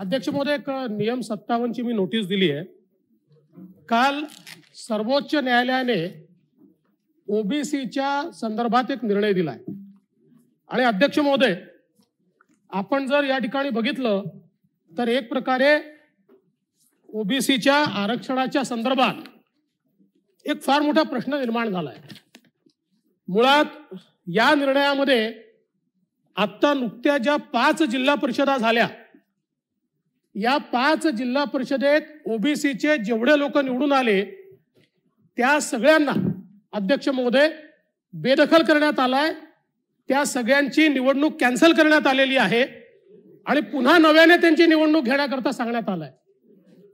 अध्यक्ष महोदय एक नियम सत्तावन्नची मी नोटीस दिली आहे काल सर्वोच्च न्यायालयाने ओबीसीच्या संदर्भात एक निर्णय दिलाय आणि अध्यक्ष महोदय आपण जर या ठिकाणी बघितलं तर एक प्रकारे ओबीसीच्या आरक्षणाच्या संदर्भात एक फार मोठा प्रश्न निर्माण झालाय मुळात या निर्णयामध्ये आत्ता नुकत्या ज्या पाच जिल्हा परिषदा झाल्या या पाच जिल्हा परिषदेत ओबीसीचे जेवढे लोक निवडून आले त्या सगळ्यांना अध्यक्ष महोदय बेदखल करण्यात आलाय त्या सगळ्यांची निवडणूक कॅन्सल करण्यात आलेली आहे आणि पुन्हा नव्याने त्यांची निवडणूक घेण्याकरता सांगण्यात आलाय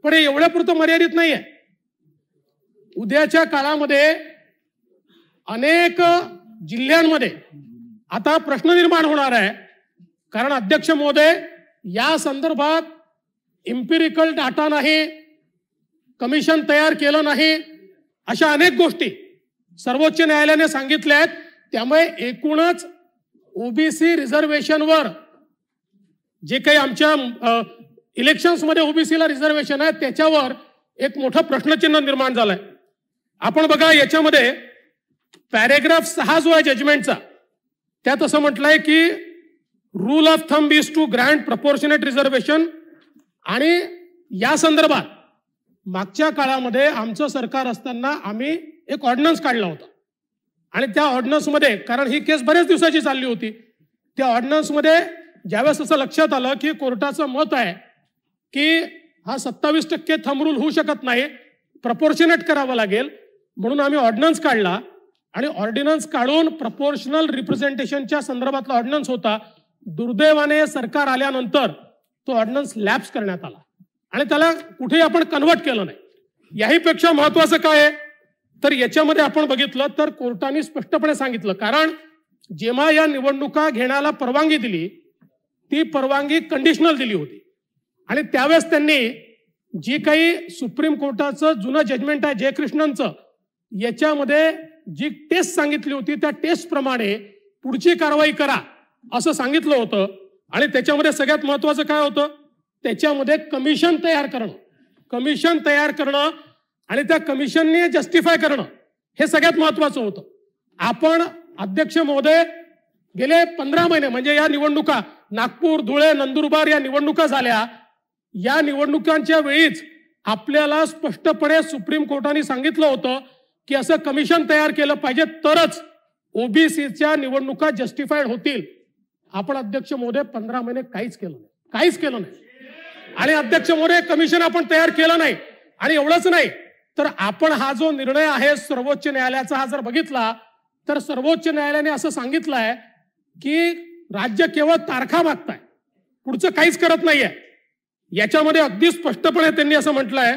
पण हे एवढ्यापुरतं मर्यादित नाहीये उद्याच्या काळामध्ये अनेक जिल्ह्यांमध्ये आता प्रश्न निर्माण होणार आहे कारण अध्यक्ष महोदय या संदर्भात इम्पिरिकल डाटा नाही कमिशन तयार केलं नाही अशा अनेक गोष्टी सर्वोच्च न्यायालयाने सांगितल्या आहेत त्यामुळे एकूणच ओबीसी रिझर्वेशनवर जे काही आमच्या मध्ये ओबीसीला रिझर्वेशन आहे त्याच्यावर एक मोठं प्रश्नचिन्ह निर्माण झालंय आपण बघा याच्यामध्ये पॅरेग्राफ सहा जो आहे जजमेंटचा त्यात असं म्हटलंय की rule of thumb is to grant proportionate reservation आणि या संदर्भात मागच्या काळामध्ये आमचं सरकार असताना आम्ही एक ऑर्डनन्स काढला होता आणि त्या ऑर्डनन्समध्ये कारण ही केस बरेच दिवसाची चालली होती त्या ऑर्डनन्समध्ये ज्यावेळेस असं लक्षात आलं की कोर्टाचं मत आहे की हा सत्तावीस टक्के थमरूल होऊ शकत नाही प्रपोर्शनेट करावं लागेल म्हणून आम्ही ऑर्डनन्स काढला आणि ऑर्डिनन्स काढून प्रपोर्शनल रिप्रेझेंटेशनच्या संदर्भातला ऑर्डनन्स होता दुर्दैवाने सरकार आल्यानंतर तो ऑर्डिन्स लॅप्स करण्यात आला आणि त्याला कुठेही आपण कन्वर्ट केलं नाही याहीपेक्षा महत्वाचं काय आहे तर याच्यामध्ये आपण बघितलं तर कोर्टाने स्पष्टपणे सांगितलं कारण जेव्हा या निवडणुका घेण्याला परवानगी दिली ती परवानगी कंडिशनल दिली होती आणि त्यावेळेस त्यांनी जी काही सुप्रीम कोर्टाचं जुनं जजमेंट आहे जयकृष्णनचं याच्यामध्ये जी टेस्ट सांगितली होती त्या टेस्टप्रमाणे पुढची कारवाई करा असं सांगितलं होतं आणि त्याच्यामध्ये सगळ्यात महत्वाचं काय होतं त्याच्यामध्ये कमिशन तयार करणं कमिशन तयार करणं आणि त्या कमिशनने जस्टिफाय करणं हे सगळ्यात महत्वाचं होतं आपण अध्यक्ष महोदय गेले पंधरा महिने म्हणजे या निवडणुका नागपूर धुळे नंदुरबार या निवडणुका झाल्या या निवडणुकांच्या वेळीच आपल्याला स्पष्टपणे सुप्रीम कोर्टाने सांगितलं होतं की असं कमिशन तयार केलं पाहिजे तरच ओबीसीच्या निवडणुका जस्टिफाईड होतील आपण अध्यक्ष मोदय पंधरा महिने काहीच केलं नाही काहीच केलं नाही आणि अध्यक्ष मोदय कमिशन आपण तयार केलं नाही आणि एवढंच नाही तर आपण हा जो निर्णय आहे सर्वोच्च न्यायालयाचा हा जर बघितला तर सर्वोच्च न्यायालयाने असं सांगितलंय की राज्य केवळ तारखा मागताय पुढचं काहीच करत नाहीये याच्यामध्ये अगदी स्पष्टपणे त्यांनी असं म्हटलंय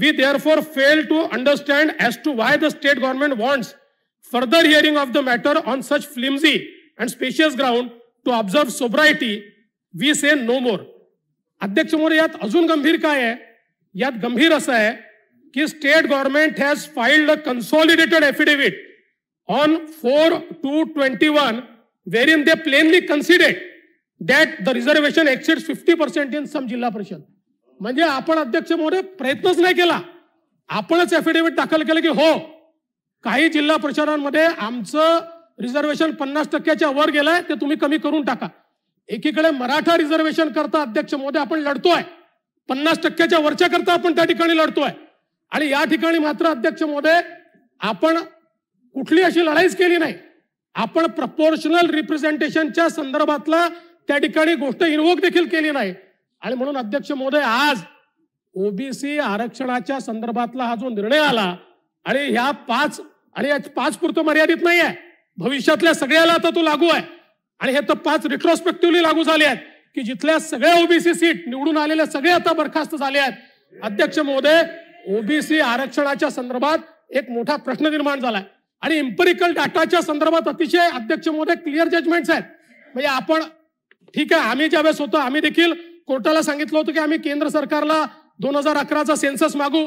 we therefore fail to understand as to why the state government wants further hearing of the matter on such flimsy and specious ground to observe sobriety we say no more अध्यक्ष more यात अजून गंभीर काय आहे यात गंभीर असं आहे की state government has filed a consolidated affidavit on four two twenty one wherein they plainly conceded that the reservation exceed fifty percent in some Zilla Parishad म्हणजे आपण अध्यक्ष मोरे प्रयत्नच नाही केला आपणच एफिडेव्हिट दाखल केलं की हो काही जिल्हा परिषदांमध्ये आमचं रिझर्वेशन पन्नास टक्क्याच्या वर गेलाय ते तुम्ही कमी करून टाका एकीकडे मराठा रिझर्वेशन करता अध्यक्ष मोदी आपण लढतोय पन्नास टक्क्याच्या वरच्या करता आपण त्या ठिकाणी लढतोय आणि या ठिकाणी मात्र अध्यक्ष मोदी आपण कुठली अशी लढाईच केली नाही आपण प्रपोर्शनल रिप्रेझेंटेशनच्या संदर्भातला त्या ठिकाणी गोष्ट इन्वोक देखील केली नाही आणि म्हणून अध्यक्ष मोदी आज ओबीसी आरक्षणाच्या संदर्भातला हा जो निर्णय आला आणि ह्या पाच आणि पाच पुरतं मर्यादित नाही आहे भविष्यातल्या सगळ्याला आता तो लागू आहे आणि हे तर पाच रिट्रोस्पेक्टिव्हली लागू झाले आहेत की जिथल्या सगळ्या ओबीसी सीट निवडून आलेल्या सगळे आता बरखास्त झाले आहेत अध्यक्ष महोदय ओबीसी आरक्षणाच्या संदर्भात एक मोठा प्रश्न निर्माण झालाय आणि इम्पेरिकल डाटाच्या संदर्भात अतिशय अध्यक्ष महोदय क्लिअर जजमेंट्स आहेत म्हणजे आपण ठीक आहे आम्ही ज्यावेळेस होतो आम्ही देखील कोर्टाला सांगितलं होतं की आम्ही केंद्र सरकारला दोन हजार अकराचा सेन्सस मागू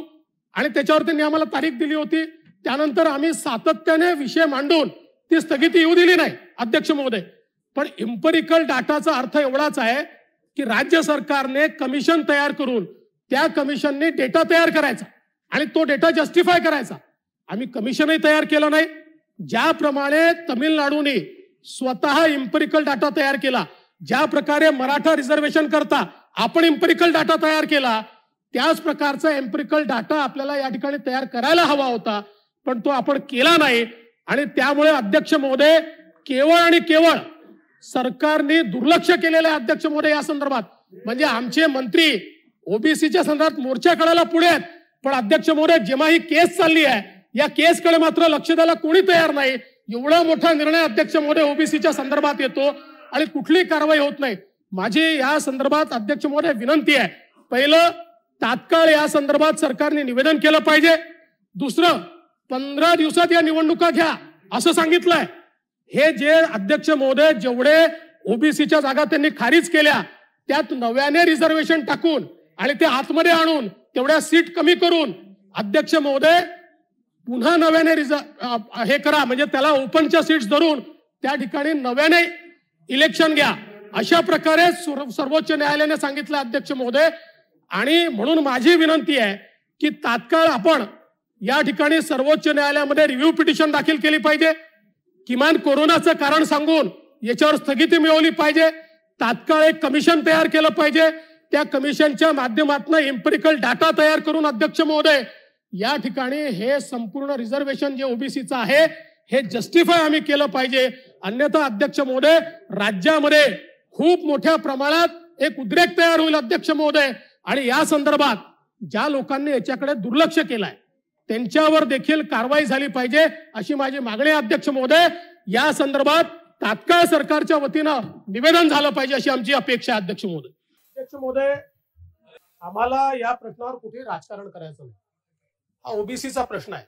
आणि त्याच्यावर त्यांनी आम्हाला तारीख दिली होती त्यानंतर आम्ही सातत्याने विषय मांडून ती स्थगिती येऊ दिली नाही अध्यक्ष महोदय पण इम्पेरिकल डाटाचा अर्थ एवढाच आहे की राज्य सरकारने कमिशन तयार करून त्या कमिशनने डेटा तयार करायचा आणि तो डेटा जस्टिफाय करायचा आम्ही कमिशनही तयार केलं नाही ज्याप्रमाणे तमिळनाडूने स्वतः इम्पेरिकल डाटा तयार केला ज्या प्रकारे मराठा रिझर्वेशन करता आपण इम्पेरिकल डाटा तयार केला त्याच प्रकारचा एम्पेरिकल डाटा आपल्याला या ठिकाणी तयार करायला हवा होता पण तो आपण केला नाही आणि त्यामुळे अध्यक्ष महोदय केवळ आणि केवळ सरकारने दुर्लक्ष केलेले अध्यक्ष महोदय या संदर्भात म्हणजे आमचे मंत्री ओबीसीच्या संदर्भात मोर्चा काढायला पुढे आहेत पण अध्यक्ष महोदय जेव्हा ही केस चालली आहे या केसकडे मात्र लक्ष द्यायला कोणी तयार नाही एवढा मोठा निर्णय अध्यक्ष महोदय ओबीसीच्या संदर्भात येतो आणि कुठली कारवाई होत नाही माझी या संदर्भात अध्यक्ष महोदय विनंती आहे पहिलं तात्काळ या संदर्भात सरकारने निवेदन केलं पाहिजे दुसरं पंधरा दिवसात या निवडणुका घ्या असं सांगितलंय हे जे अध्यक्ष महोदय जेवढे ओबीसीच्या जागा त्यांनी खारीज केल्या त्यात नव्याने रिझर्वेशन टाकून आणि ते आतमध्ये आणून तेवढ्या सीट कमी करून अध्यक्ष महोदय पुन्हा नव्याने हे करा म्हणजे त्याला ओपनच्या सीट्स धरून त्या ठिकाणी नव्याने इलेक्शन घ्या अशा प्रकारे सर्वोच्च न्यायालयाने सांगितलं अध्यक्ष महोदय आणि म्हणून माझी विनंती आहे की तात्काळ आपण या ठिकाणी सर्वोच्च न्यायालयामध्ये रिव्ह्यू पिटिशन दाखल केली पाहिजे किमान कोरोनाचं कारण सांगून याच्यावर स्थगिती मिळवली पाहिजे तात्काळ एक कमिशन तयार केलं पाहिजे त्या कमिशनच्या माध्यमातून एम्पिरिकल डाटा तयार करून अध्यक्ष महोदय या ठिकाणी हे संपूर्ण रिझर्वेशन जे ओबीसीचं आहे हे जस्टिफाय आम्ही केलं पाहिजे अन्यथा अध्यक्ष महोदय राज्यामध्ये खूप मोठ्या प्रमाणात एक उद्रेक तयार होईल अध्यक्ष महोदय आणि या संदर्भात ज्या लोकांनी याच्याकडे दुर्लक्ष केलंय त्यांच्यावर देखील कारवाई झाली पाहिजे अशी माझी मागणी अध्यक्ष महोदय या संदर्भात तात्काळ सरकारच्या वतीनं निवेदन झालं पाहिजे अशी आमची अपेक्षा अध्यक्ष महोदय अध्यक्ष महोदय आम्हाला या प्रश्नावर कुठे राजकारण करायचं नाही हा ओबीसीचा प्रश्न आहे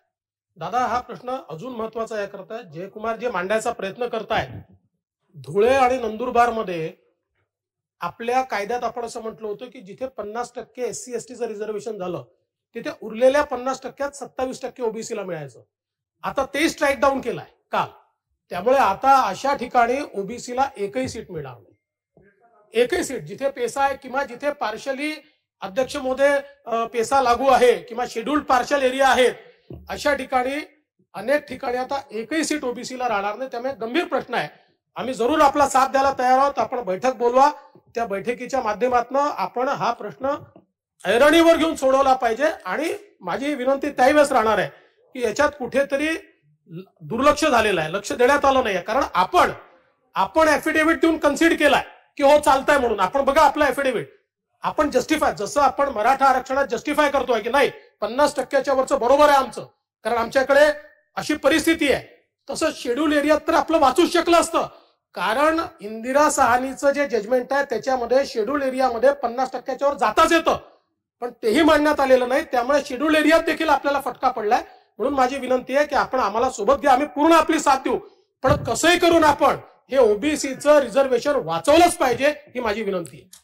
दादा हा प्रश्न अजून महत्वाचा या करताय जयकुमार जे मांडायचा प्रयत्न करतायत धुळे आणि नंदुरबार मध्ये आपल्या कायद्यात आपण असं म्हटलं होतं की जिथे पन्नास टक्के एस सी एस टीचं रिझर्वेशन झालं तिथे उरलेल्या पन्नास टक्क्यात सत्तावीस टक्के ओबीसीला मिळायचं आता ते स्ट्राईक डाऊन केलाय काल त्यामुळे आता अशा ठिकाणी ओबीसीला एकही सीट मिळणार नाही एकही सीट जिथे पेसा आहे किंवा जिथे पार्शली अध्यक्ष मोदे पेसा लागू आहे किंवा शेड्युल्ड पार्शल एरिया आहेत अशा ठिकाणी अनेक ठिकाणी आता एकही सीट ओबीसीला राहणार नाही त्यामुळे गंभीर प्रश्न आहे आम्ही जरूर आपला साथ द्यायला तयार आहोत आपण बैठक बोलवा त्या बैठकीच्या माध्यमातून आपण हा प्रश्न ऐरणीवर घेऊन सोडवला पाहिजे आणि माझी विनंती त्याही वेळेस राहणार आहे की याच्यात कुठेतरी दुर्लक्ष झालेलं आहे लक्ष देण्यात आलं नाही कारण आपण आपण एफिडेव्हिट देऊन कन्सिड केलाय की हो चालतंय म्हणून आपण बघा आपलं ऍफिडेव्हिट आपण जस्टिफाय जसं आपण मराठा आरक्षणात जस्टिफाय करतोय की नाही पन्नास टक्क्याच्या वरचं बरोबर आहे आमचं कारण आमच्याकडे अशी परिस्थिती आहे तसं शेड्यूल एरियात तर आपलं वाचूच शकलं असतं कारण इंदिरा सहानीचं जे जजमेंट आहे त्याच्यामध्ये शेड्यूल एरियामध्ये पन्नास टक्क्याच्या वर जाताच येतं पण तेही मांडण्यात आलेलं नाही त्यामुळे शेड्यूल एरियात देखील आपल्याला फटका पडलाय म्हणून माझी विनंती आहे की आपण आम्हाला सोबत घ्या आम्ही पूर्ण आपली साथ देऊ पण कसंही करून आपण हे ओबीसीचं रिझर्वेशन वाचवलंच पाहिजे ही माझी विनंती आहे